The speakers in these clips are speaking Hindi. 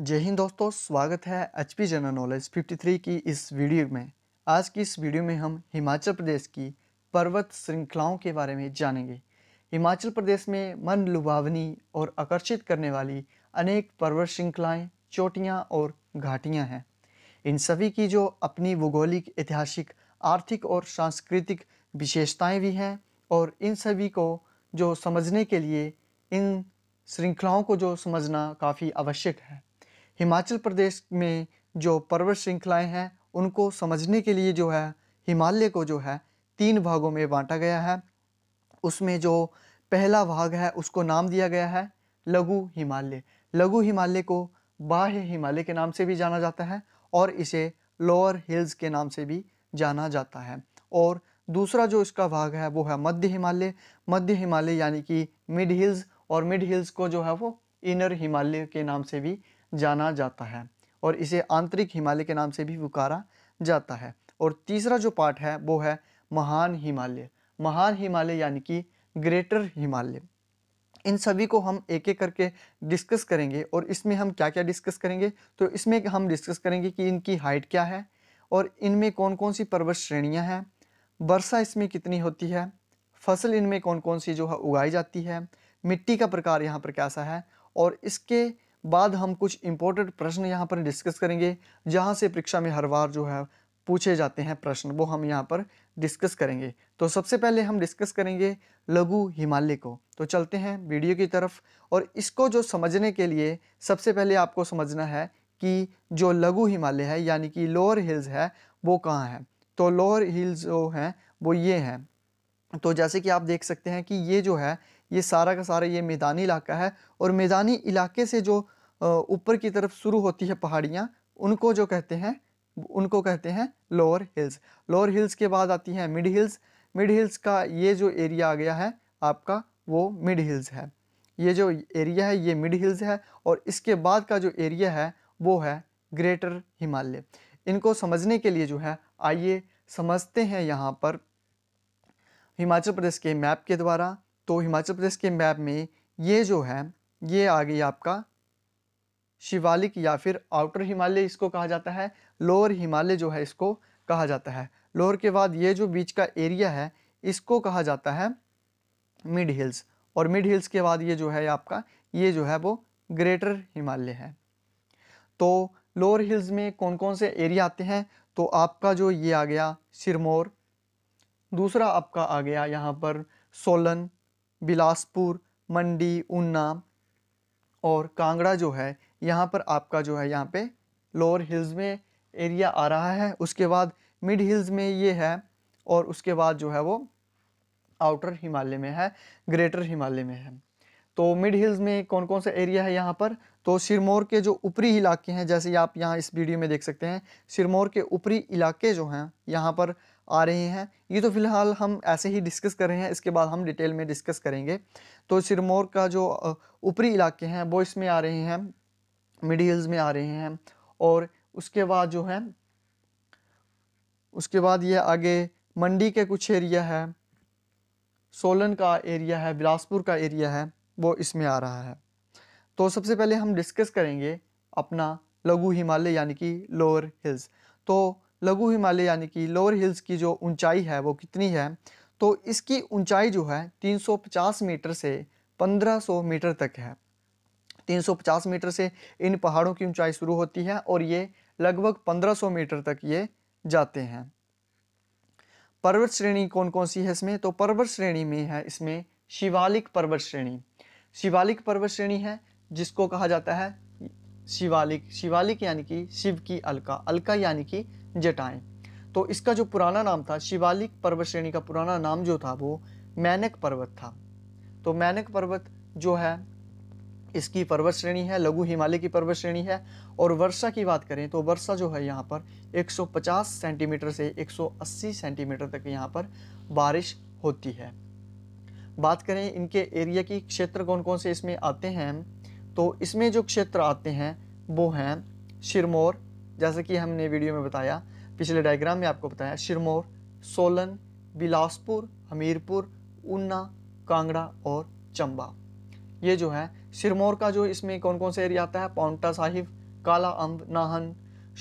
जय हिंद दोस्तों स्वागत है एच पी जनरल नॉलेज 53 की इस वीडियो में आज की इस वीडियो में हम हिमाचल प्रदेश की पर्वत श्रृंखलाओं के बारे में जानेंगे हिमाचल प्रदेश में मन लुभावनी और आकर्षित करने वाली अनेक पर्वत श्रृंखलाएँ चोटियाँ और घाटियाँ हैं इन सभी की जो अपनी भौगोलिक ऐतिहासिक आर्थिक और सांस्कृतिक विशेषताएँ भी हैं और इन सभी को जो समझने के लिए इन श्रृंखलाओं को जो समझना काफ़ी आवश्यक है हिमाचल प्रदेश में जो पर्वत श्रृंखलाएं हैं उनको समझने के लिए जो है हिमालय को जो है तीन भागों में बांटा गया है उसमें जो पहला भाग है उसको नाम दिया गया है लघु हिमालय लघु हिमालय को बाह्य हिमालय के नाम से भी जाना जाता है और इसे लोअर हिल्स के नाम से भी जाना जाता है और दूसरा जो इसका भाग है वो है मध्य हिमालय मध्य हिमालय यानी कि मिड हिल्स और मिड हिल्स को जो है वो इनर हिमालय के नाम से भी जाना जाता है और इसे आंतरिक हिमालय के नाम से भी पुकारा जाता है और तीसरा जो पार्ट है वो है महान हिमालय महान हिमालय यानी कि ग्रेटर हिमालय इन सभी को हम एक एक करके डिस्कस करेंगे और इसमें हम क्या क्या डिस्कस करेंगे तो इसमें हम डिस्कस करेंगे कि इनकी हाइट क्या है और इनमें कौन कौन सी पर्वत श्रेणियाँ हैं वर्षा इसमें कितनी होती है फसल इनमें कौन कौन सी जो है उगाई जाती है मिट्टी का प्रकार यहाँ पर कैसा है और इसके बाद हम कुछ इम्पोर्टेंट प्रश्न यहाँ पर डिस्कस करेंगे जहाँ से परीक्षा में हर बार जो है पूछे जाते हैं प्रश्न वो हम यहाँ पर डिस्कस करेंगे तो सबसे पहले हम डिस्कस करेंगे लघु हिमालय को तो चलते हैं वीडियो की तरफ और इसको जो समझने के लिए सबसे पहले आपको समझना है कि जो लघु हिमालय है यानी कि लोअर हिल्स है वो कहाँ है तो लोअर हिल्स जो हैं वो ये हैं तो जैसे कि आप देख सकते हैं कि ये जो है ये सारा का सारा ये मैदानी इलाका है और मैदानी इलाके से जो ऊपर की तरफ शुरू होती है पहाड़ियाँ उनको जो कहते हैं उनको कहते हैं लोअर हिल्स लोअर हिल्स के बाद आती हैं मिड हिल्स मिड हिल्स का ये जो एरिया आ गया है आपका वो मिड हिल्स है ये जो एरिया है ये मिड हिल्स है और इसके बाद का जो एरिया है वो है ग्रेटर हिमालय इनको समझने के लिए जो है आइए समझते हैं यहाँ पर हिमाचल प्रदेश के मैप के द्वारा तो हिमाचल प्रदेश के मैप में ये जो है ये आ गई आपका शिवालिक या फिर आउटर हिमालय इसको कहा जाता है लोअर हिमालय जो है इसको कहा जाता है लोअर के बाद ये जो बीच का एरिया है इसको कहा जाता है मिड हिल्स और मिड हिल्स के बाद ये जो है आपका ये जो है वो ग्रेटर हिमालय है तो लोअर हिल्स में कौन कौन से एरिया आते हैं तो आपका जो ये आ गया सिरमौर दूसरा आपका आ गया यहाँ पर सोलन बिलासपुर मंडी ऊना और कांगड़ा जो है यहाँ पर आपका जो है यहाँ पे लोअर हिल्स में एरिया आ रहा है उसके बाद मिड हिल्स में ये है और उसके बाद जो है वो आउटर हिमालय में है ग्रेटर हिमालय में है तो मिड हिल्स में कौन कौन सा एरिया है यहाँ पर तो सिरमौर के जो ऊपरी इलाके हैं जैसे आप यहाँ इस वीडियो में देख सकते हैं सिरमौर के ऊपरी इलाके जो हैं यहाँ पर आ रहे हैं ये तो फ़िलहाल हम ऐसे ही डिस्कस कर रहे हैं इसके बाद हम डिटेल में डिस्कस करेंगे तो सिरमौर का जो ऊपरी इलाके हैं वो इसमें आ रहे हैं मिडिल्स में आ रहे हैं और उसके बाद जो है उसके बाद ये आगे मंडी के कुछ एरिया है सोलन का एरिया है बिलासपुर का एरिया है वो इसमें आ रहा है तो सबसे पहले हम डिस्कस करेंगे अपना लघु हिमालय यानी कि लोअर हिल्स तो लघु हिमालय यानी कि लोअर हिल्स की जो ऊंचाई है वो कितनी है तो इसकी ऊंचाई जो है 350 मीटर से 1500 मीटर तक है 350 मीटर से इन पहाड़ों की ऊंचाई शुरू होती है और ये लगभग 1500 मीटर तक ये जाते हैं पर्वत श्रेणी कौन कौन सी है इसमें तो पर्वत श्रेणी में है इसमें शिवालिक पर्वत श्रेणी शिवालिक पर्वत श्रेणी है जिसको कहा जाता है शिवालिक शिवालिक यानी कि शिव की अलका अलका यानी कि जटाएं तो इसका जो पुराना नाम था शिवालिक पर्वत श्रेणी का पुराना नाम जो था वो मैनक पर्वत था तो मैनक पर्वत जो है इसकी पर्वत श्रेणी है लघु हिमालय की पर्वत श्रेणी है और वर्षा की बात करें तो वर्षा जो है यहाँ पर 150 सेंटीमीटर से 180 सेंटीमीटर तक यहाँ पर बारिश होती है बात करें इनके एरिया की क्षेत्र कौन कौन से इसमें आते हैं तो इसमें जो क्षेत्र आते हैं वो हैं शिरमौर जैसे कि हमने वीडियो में बताया पिछले डायग्राम में आपको बताया शिरमौर सोलन बिलासपुर हमीरपुर ऊना कांगड़ा और चंबा ये जो है सिरमौर का जो इसमें कौन कौन से एरिया आता है पाउंटा साहिब काला अम्ब नाहन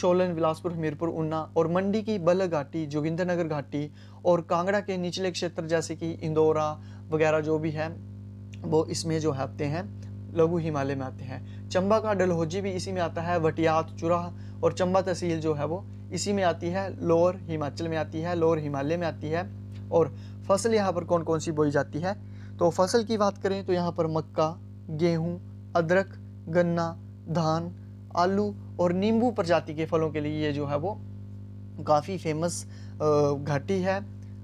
शोलन बिलासपुर हमीरपुर उन्ना और मंडी की बल घाटी जोगिंद्रनगर घाटी और कांगड़ा के निचले क्षेत्र जैसे कि इंदौरा वगैरह जो भी है वो इसमें जो आते हैं लघु हिमालय में आते हैं चंबा का डलहौजी भी इसी में आता है वटियात चुराह और चंबा तहसील जो है वो इसी में आती है लोअर हिमाचल में आती है लोअर हिमालय में आती है और फसल यहाँ पर कौन कौन सी बोई जाती है तो फसल की बात करें तो यहाँ पर मक्का गेहूं, अदरक गन्ना धान आलू और नींबू प्रजाति के फलों के लिए ये जो है वो काफ़ी फेमस घाटी है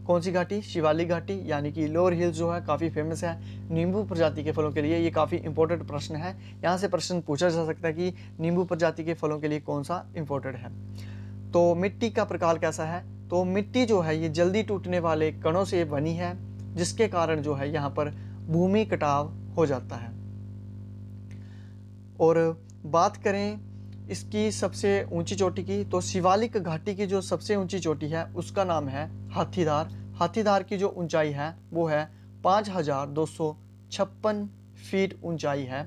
कौन सी घाटी शिवाली घाटी यानी कि लोअर हिल्स जो है काफ़ी फेमस है नींबू प्रजाति के फलों के लिए ये काफ़ी इंपॉर्टेंट प्रश्न है यहाँ से प्रश्न पूछा जा सकता है कि नींबू प्रजाति के फलों के लिए कौन सा इंपॉर्टेंट है तो मिट्टी का प्रकार कैसा है तो मिट्टी जो है ये जल्दी टूटने वाले कणों से बनी है जिसके कारण जो है यहाँ पर भूमि कटाव हो जाता है और बात करें इसकी सबसे ऊंची चोटी की तो शिवालिक घाटी की जो सबसे ऊंची चोटी है उसका नाम है हाथीदार हाथीदार की जो ऊंचाई है वो है पाँच हज़ार दो सौ छप्पन फीट ऊंचाई है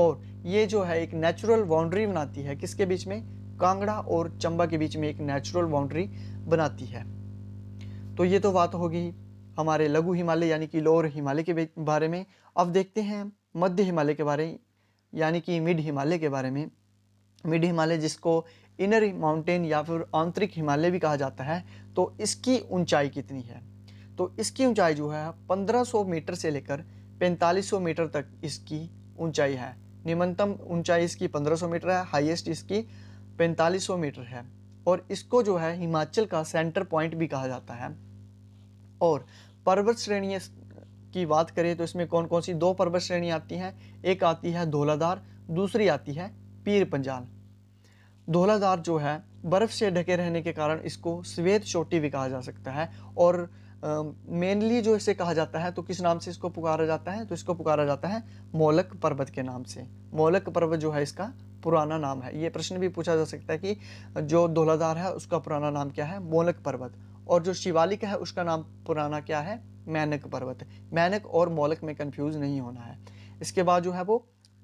और ये जो है एक नेचुरल बाउंड्री बनाती है किसके बीच में कांगड़ा और चंबा के बीच में एक नेचुरल बाउंड्री बनाती है तो ये तो बात होगी हमारे लघु हिमालय यानी कि लोअर हिमालय के बारे में अब देखते हैं मध्य हिमालय के बारे यानी कि मिड हिमालय के बारे में मिड हिमालय जिसको इनर माउंटेन या फिर आंतरिक हिमालय भी कहा जाता है तो इसकी ऊंचाई कितनी है तो इसकी ऊंचाई जो है 1500 मीटर से लेकर 4500 मीटर तक इसकी ऊंचाई है निम्नतम ऊंचाई इसकी 1500 मीटर है हाईएस्ट इसकी 4500 मीटर है और इसको जो है हिमाचल का सेंटर पॉइंट भी कहा जाता है और पर्वत श्रेणी की बात करें तो इसमें कौन कौन सी दो पर्वत श्रेणी आती हैं एक आती है धोलाधार दूसरी आती है पीर पंजाल धोलाधार जो है बर्फ़ से ढके रहने के कारण इसको श्वेत चोटी भी कहा जा सकता है और मेनली uh, जो इसे कहा जाता है तो किस नाम से इसको पुकारा जाता है तो इसको पुकारा जाता है मोलक पर्वत के नाम से मोलक पर्वत जो है इसका पुराना नाम है ये प्रश्न भी पूछा जा सकता है कि जो धोलाधार है उसका पुराना नाम क्या है मोलक पर्वत और जो शिवालिक है उसका नाम पुराना क्या है मैनक पर्वत मैनक और मोलक में कंफ्यूज नहीं होना है इसके बाद जो है वो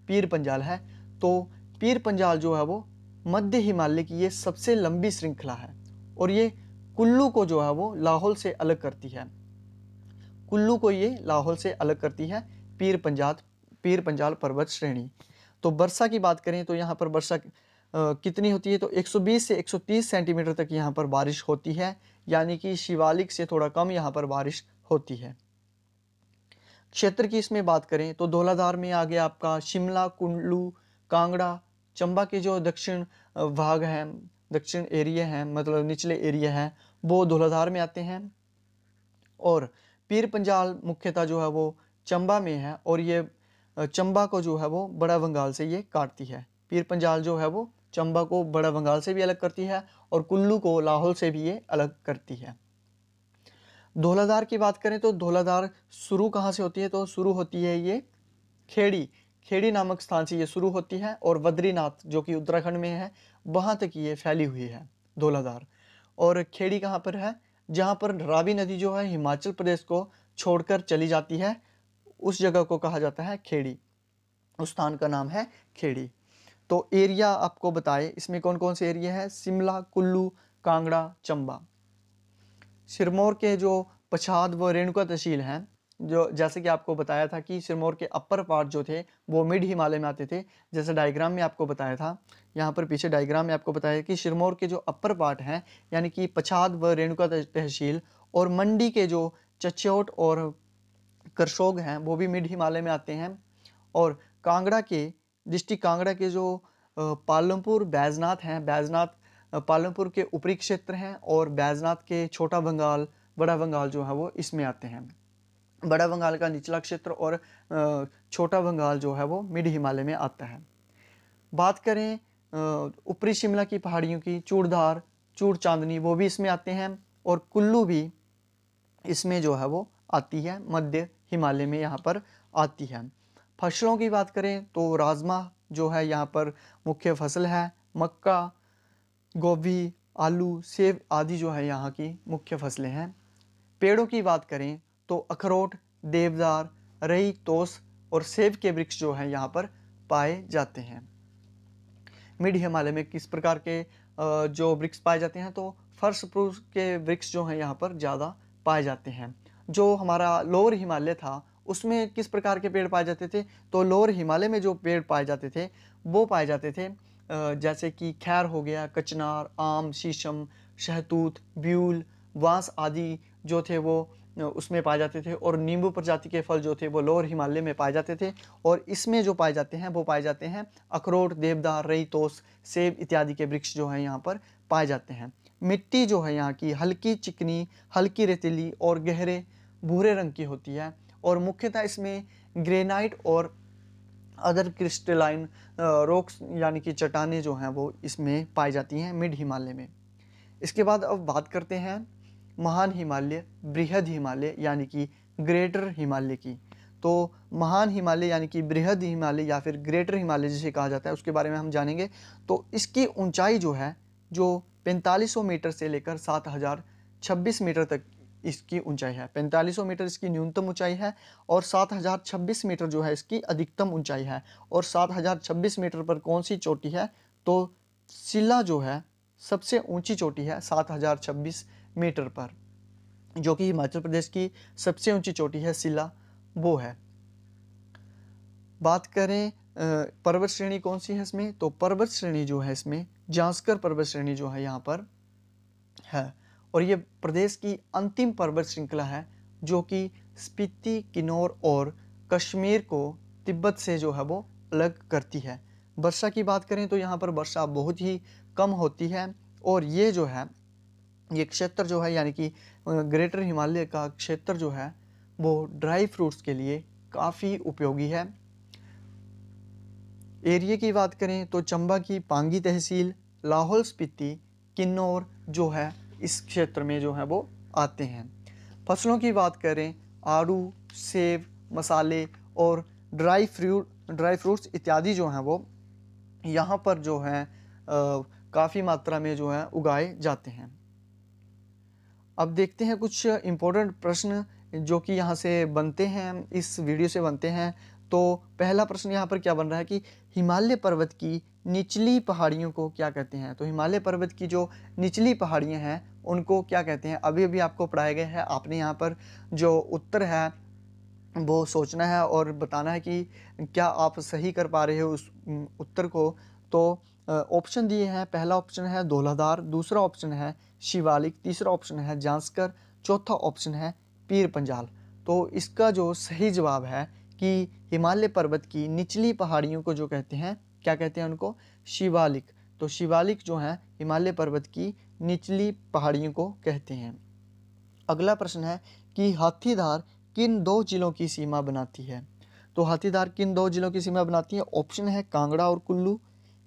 पीर पंजाल है तो पीर पंजाल जो है वो मध्य हिमालय की ये सबसे लंबी श्रृंखला है और ये कुल्लू को जो है वो लाहौल से अलग करती है कुल्लू को ये लाहौल से अलग करती है पीर पंजाब पीर पंजाल पर्वत श्रेणी तो वर्षा की बात करें तो यहाँ पर वर्षा कितनी होती है तो 120 से 130 सेंटीमीटर तक यहाँ पर बारिश होती है यानी कि शिवालिक से थोड़ा कम यहाँ पर बारिश होती है क्षेत्र की इसमें बात करें तो धौलाधार में आ गया आपका शिमला कुल्लू कांगड़ा चंबा के जो दक्षिण भाग हैं दक्षिण एरिया हैं मतलब निचले एरिया हैं वो धौलाधार में आते हैं और पीर पंजाल मुख्यतः जो है वो चंबा में है और ये चंबा को जो है वो बड़ा बंगाल से ये काटती है पीर पंजाल जो है वो चंबा को बड़ा बंगाल से भी अलग करती है और कुल्लू को लाहौल से भी ये अलग करती है धोलाधार की बात करें तो धोलाधार शुरू कहाँ से होती है तो शुरू होती है ये खेड़ी खेड़ी नामक स्थान से ये शुरू होती है और बद्रीनाथ जो कि उत्तराखंड में है वहाँ तक ये फैली हुई है धोलाधार और खेड़ी कहाँ पर है जहाँ पर रावी नदी जो है हिमाचल प्रदेश को छोड़कर चली जाती है उस जगह को कहा जाता है खेड़ी उस स्थान का नाम है खेड़ी तो एरिया आपको बताए इसमें कौन कौन से एरिया है शिमला कुल्लू कांगड़ा चंबा सिरमौर के जो पछाद व रेणुका तहसील हैं जो जैसे कि आपको बताया था कि सिरमौर के अपर पार्ट जो थे वो मिड हिमालय में आते थे जैसे डायग्राम में आपको बताया था यहाँ पर पीछे डायग्राम में आपको बताया कि सिरमौर के जो अपर पार्ट हैं यानी कि पछाद व रेणुका तहसील और मंडी के जो चचौट और करसोग हैं वो भी मिड हिमालय में आते हैं और कांगड़ा के डिस्ट्रिक्ट कांगड़ा के जो पालमपुर बैजनाथ हैं बैजनाथ पालमपुर के ऊपरी क्षेत्र हैं और बैजनाथ के छोटा बंगाल बड़ा बंगाल जो है वो इसमें आते हैं बड़ा बंगाल का निचला क्षेत्र और छोटा बंगाल जो है वो मिड हिमालय में आता है बात करें ऊपरी शिमला की पहाड़ियों की चूड़धार चूड़ चांदनी वो भी इसमें आते हैं और कुल्लू भी इसमें जो है वो आती है मध्य हिमालय में यहाँ पर आती है फसलों की बात करें तो राजमा जो है यहाँ पर मुख्य फसल है मक्का गोभी आलू सेब आदि जो है यहाँ की मुख्य फसलें हैं पेड़ों की बात करें तो अखरोट देवदार रई तोस और सेब के वृक्ष जो हैं यहाँ पर पाए जाते हैं मिड हिमालय में किस प्रकार के जो वृक्ष पाए जाते हैं तो फर्श प्रूस के वृक्ष जो हैं यहाँ पर ज़्यादा पाए जाते हैं जो हमारा लोअर हिमालय था उसमें किस प्रकार के पेड़ पाए जाते थे तो लोअर हिमालय में जो पेड़ पाए जाते थे वो पाए जाते थे जैसे कि खैर हो गया कचनार आम शीशम शहतूत ब्यूल बांस आदि जो थे वो उसमें पाए जाते थे और नींबू प्रजाति के फल जो थे वो लोअर हिमालय में पाए जाते थे और इसमें जो पाए जाते हैं वो पाए जाते हैं अखरोट देवदार रई तोस सेब इत्यादि के वृक्ष जो हैं यहाँ पर पाए जाते हैं मिट्टी जो है यहाँ की हल्की चिकनी हल्की रेतीली और गहरे भूरे रंग की होती है और मुख्यतः इसमें ग्रेनाइट और अदर क्रिस्टलाइन रॉक्स यानी कि चट्टानें जो हैं वो इसमें पाई जाती हैं मिड हिमालय में इसके बाद अब बात करते हैं महान हिमालय बृहद हिमालय यानी कि ग्रेटर हिमालय की तो महान हिमालय यानी कि बृहद हिमालय या फिर ग्रेटर हिमालय जिसे कहा जाता है उसके बारे में हम जानेंगे तो इसकी ऊंचाई जो है जो 4500 मीटर से लेकर 7026 मीटर तक इसकी ऊंचाई है 4500 मीटर इसकी न्यूनतम ऊंचाई है और 7026 मीटर जो है इसकी अधिकतम ऊंचाई है और 7026 मीटर पर कौन सी चोटी है तो सिला जो है सबसे ऊंची चोटी है 7026 मीटर पर जो कि हिमाचल प्रदेश की सबसे ऊंची चोटी है सिला वो है बात करें पर्वत श्रेणी कौन सी है इसमें तो पर्वत श्रेणी जो है इसमें जांसकर पर्वत श्रेणी जो है यहाँ पर है और ये प्रदेश की अंतिम पर्वत श्रृंखला है जो कि स्पीति किन्नौर और कश्मीर को तिब्बत से जो है वो अलग करती है वर्षा की बात करें तो यहाँ पर वर्षा बहुत ही कम होती है और ये जो है ये क्षेत्र जो है यानी कि ग्रेटर हिमालय का क्षेत्र जो है वो ड्राई फ्रूट्स के लिए काफ़ी उपयोगी है एरिए की बात करें तो चंबा की पांगी तहसील लाहौल स्पीति किन्नौर जो है इस क्षेत्र में जो है वो आते हैं फसलों की बात करें आड़ू सेब मसाले और ड्राई फ्रूट ड्राई फ्रूट्स इत्यादि जो हैं वो यहाँ पर जो हैं काफ़ी मात्रा में जो है उगाए जाते हैं अब देखते हैं कुछ इम्पोर्टेंट प्रश्न जो कि यहाँ से बनते हैं इस वीडियो से बनते हैं तो पहला प्रश्न यहाँ पर क्या बन रहा है कि हिमालय पर्वत की निचली पहाड़ियों को क्या कहते हैं तो हिमालय पर्वत की जो निचली पहाड़ियाँ हैं उनको क्या कहते हैं अभी अभी आपको पढ़ाया गया है आपने यहाँ पर जो उत्तर है वो सोचना है और बताना है कि क्या आप सही कर पा रहे हो उस उत्तर को तो ऑप्शन दिए हैं पहला ऑप्शन है धोलाधार दूसरा ऑप्शन है शिवालिक तीसरा ऑप्शन है जांसकर चौथा ऑप्शन है पीर पंजाल तो इसका जो सही जवाब है कि हिमालय पर्वत की निचली पहाड़ियों को जो कहते हैं क्या कहते हैं उनको शिवालिक तो शिवालिक जो है हिमालय पर्वत की निचली पहाड़ियों को कहते हैं अगला प्रश्न है कि हाथीधार किन दो जिलों की सीमा बनाती है तो हाथीधार किन दो जिलों की सीमा बनाती है ऑप्शन है कांगड़ा और कुल्लू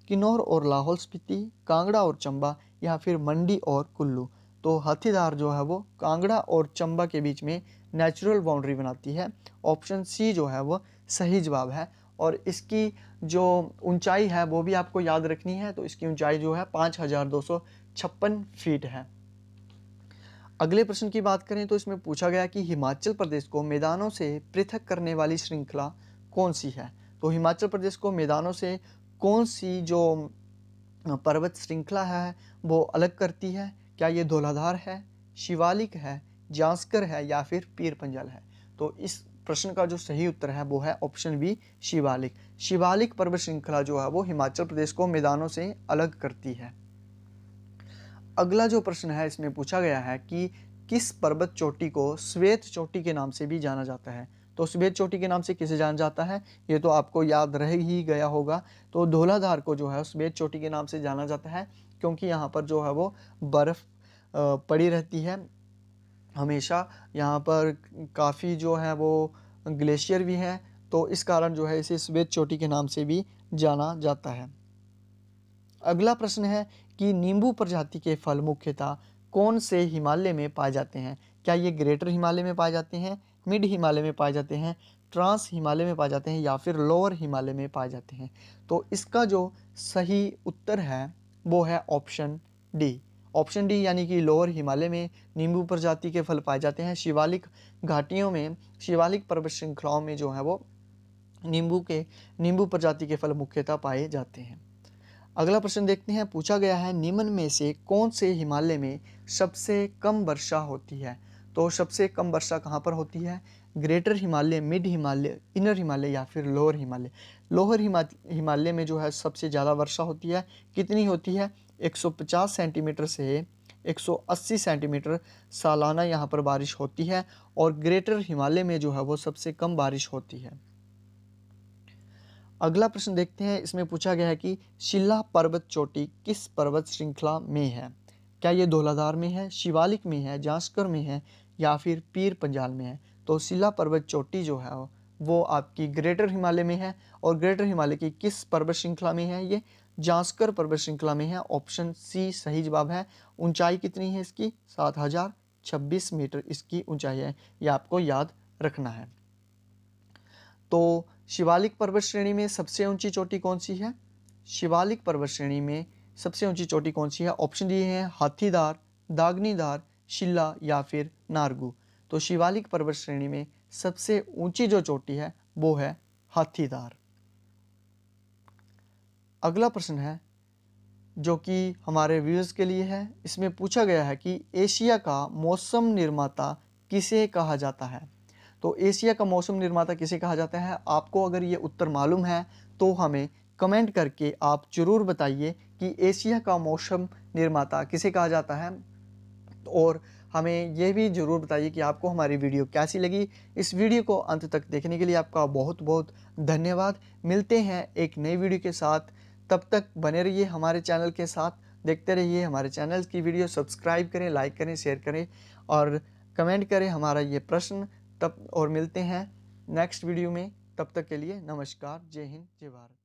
किन्नौर और लाहौल स्पीति कांगड़ा और चंबा या फिर मंडी और कुल्लू तो हाथीधार जो है वो कांगड़ा और चंबा के बीच में नेचुरल बाउंड्री बनाती है ऑप्शन सी जो है वो सही जवाब है और इसकी जो ऊंचाई है वो भी आपको याद रखनी है तो इसकी ऊंचाई जो है पाँच हज़ार दो सौ छप्पन फीट है अगले प्रश्न की बात करें तो इसमें पूछा गया कि हिमाचल प्रदेश को मैदानों से पृथक करने वाली श्रृंखला कौन सी है तो हिमाचल प्रदेश को मैदानों से कौन सी जो पर्वत श्रृंखला है वो अलग करती है क्या ये धोलाधार है शिवालिक है जांस्कर है या फिर पीर पंजाल है तो इस प्रश्न का जो सही उत्तर है वो है ऑप्शन बी शिवालिक शिवालिक पर्वत श्रृंखला जो है वो हिमाचल प्रदेश को मैदानों से अलग करती है अगला जो प्रश्न है इसमें पूछा गया है कि किस पर्वत चोटी को श्वेत चोटी के नाम से भी जाना जाता है तो श्वेत चोटी के नाम से किसे जाना जाता है ये तो आपको याद रह ही गया होगा तो धोलाधार को जो है श्वेत चोटी के नाम से जाना जाता है क्योंकि यहाँ पर जो है वो बर्फ़ पड़ी रहती है हमेशा यहाँ पर काफ़ी जो है वो ग्लेशियर भी हैं तो इस कारण जो है इसे श्वेत चोटी के नाम से भी जाना जाता है अगला प्रश्न है कि नींबू प्रजाति के फल मुख्यतः कौन से हिमालय में पाए जाते हैं क्या ये ग्रेटर हिमालय में पाए जाते हैं मिड हिमालय में पाए जाते हैं ट्रांस हिमालय में पाए जाते हैं या फिर लोअर हिमालय में पाए जाते हैं तो इसका जो सही उत्तर है वो है ऑप्शन डी ऑप्शन डी यानी कि लोअर हिमालय में नींबू प्रजाति के फल पाए जाते हैं शिवालिक घाटियों में शिवालिक पर्वत श्रृंखलाओं में जो है वो नींबू के नींबू प्रजाति के फल मुख्यतः पाए जाते हैं अगला प्रश्न देखते हैं पूछा गया है निम्न में से कौन से हिमालय में सबसे कम वर्षा होती है तो सबसे कम वर्षा कहाँ पर होती है greater Himalaya mid Himalaya inner Himalaya या फिर लोअर हिमालय लोअर हिमा हिमालय में जो है सबसे ज़्यादा वर्षा होती है कितनी होती है 150 सेंटीमीटर से 180 सेंटीमीटर सालाना यहाँ पर बारिश होती है और ग्रेटर हिमालय में जो है वो सबसे कम बारिश होती है अगला प्रश्न देखते हैं इसमें पूछा गया है कि शिला पर्वत चोटी किस पर्वत श्रृंखला में है क्या ये धोलाधार में है शिवालिक में है जांचकर में है या फिर पीर पंजाल में है तो शिला पर्वत चोटी जो है वो आपकी ग्रेटर हिमालय में है और ग्रेटर हिमालय की किस पर्वत श्रृंखला में है ये जांचकर पर्वत श्रृंखला में है ऑप्शन सी सही जवाब है ऊंचाई कितनी है इसकी सात हजार छब्बीस मीटर इसकी ऊंचाई है ये आपको याद रखना है तो शिवालिक पर्वत श्रेणी में सबसे ऊंची चोटी कौन सी है शिवालिक पर्वत श्रेणी में सबसे ऊंची चोटी कौन सी है ऑप्शन दिए हैं हाथीदार दागनीदार शिला या फिर नारगू तो शिवालिक पर्वत श्रेणी में सबसे ऊंची जो चोटी है वो है हाथीदार अगला प्रश्न है जो कि हमारे व्यूज़ के लिए है इसमें पूछा गया है कि एशिया का मौसम निर्माता किसे कहा जाता है तो एशिया का मौसम निर्माता किसे कहा जाता है आपको अगर ये उत्तर मालूम है तो हमें कमेंट करके आप ज़रूर बताइए कि एशिया का मौसम निर्माता किसे कहा जाता है और हमें यह भी ज़रूर बताइए कि आपको हमारी वीडियो कैसी लगी इस वीडियो को अंत तक देखने के लिए आपका बहुत बहुत धन्यवाद मिलते हैं एक नई वीडियो के साथ तब तक बने रहिए हमारे चैनल के साथ देखते रहिए हमारे चैनल की वीडियो सब्सक्राइब करें लाइक करें शेयर करें और कमेंट करें हमारा ये प्रश्न तब और मिलते हैं नेक्स्ट वीडियो में तब तक के लिए नमस्कार जय हिंद जय भारत